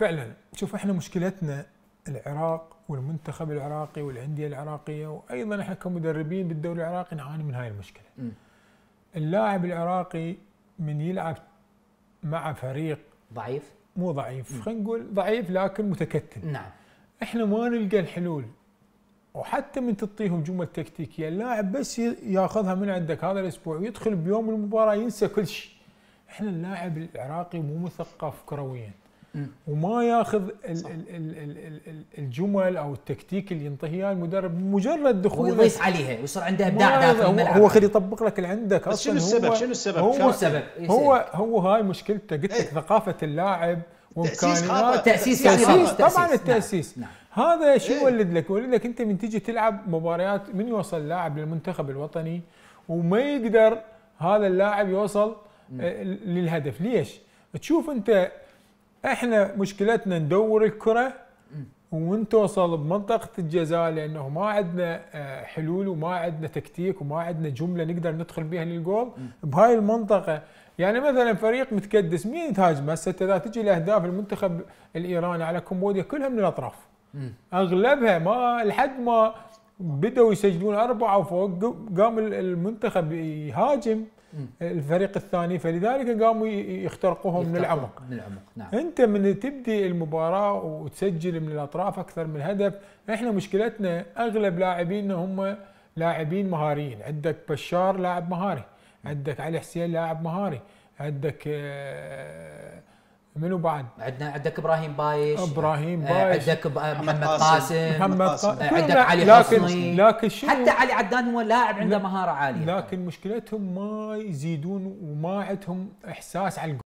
فعلا شوف احنا مشكلتنا العراق والمنتخب العراقي والانديه العراقيه وايضا احنا كمدربين بالدوري العراقي نعاني من هاي المشكله. اللاعب العراقي من يلعب مع فريق ضعيف مو ضعيف خلينا نقول ضعيف لكن متكتل نعم احنا ما نلقى الحلول وحتى من تعطيهم جمل تكتيكيه اللاعب بس ياخذها من عندك هذا الاسبوع ويدخل بيوم المباراه ينسى كل شيء احنا اللاعب العراقي مو مثقف كرويا وما ياخذ الـ الـ الـ الـ الـ الجمل او التكتيك اللي ينطيه اياه يعني المدرب مجرد دخول ويضيف عليها ويصير عنده ابداع داخل الملعب هو خلي يطبق لك اللي عندك بس شنو السبب شنو السبب هو السبب هو هو هاي مشكلته قلت لك إيه. ثقافه اللاعب وامكانيات تاسيس يعني تاسيس طبعا نعم. التاسيس نعم. نعم. هذا شو إيه. يولد لك؟ يولد لك انت من تجي تلعب مباريات من يوصل لاعب للمنتخب الوطني وما يقدر هذا اللاعب يوصل نعم. آه، للهدف ليش؟ تشوف انت احنا مشكلتنا ندور الكره ونتوصل بمنطقه الجزاء لانه ما عندنا آه، حلول وما عندنا تكتيك وما عندنا جمله نقدر ندخل بها للجول بهاي المنطقه يعني مثلا فريق متكدس مين تهاجم هسه اذا تجي الاهداف المنتخب الايراني على كمبوديا كلها من الاطراف اغلبها ما لحد ما بدأوا يسجلون أربعة وفوق قام المنتخب يهاجم الفريق الثاني فلذلك قاموا يخترقوهم من العمق من العمق نعم انت من تبدي المباراه وتسجل من الاطراف اكثر من هدف احنا مشكلتنا اغلب لاعبينا هم لاعبين مهاريين عندك بشار لاعب مهاري عندك علي حسين لاعب مهاري عندك آه منو بعد؟ عندنا عندك ابراهيم بايش ابراهيم آه، بايش عندك محمد قاسم محمد قاسم عندك علي لكن حصني لكن شنو حتى علي عدنان هو لاعب عنده مهاره عاليه لكن مشكلتهم ما يزيدون وما عندهم احساس على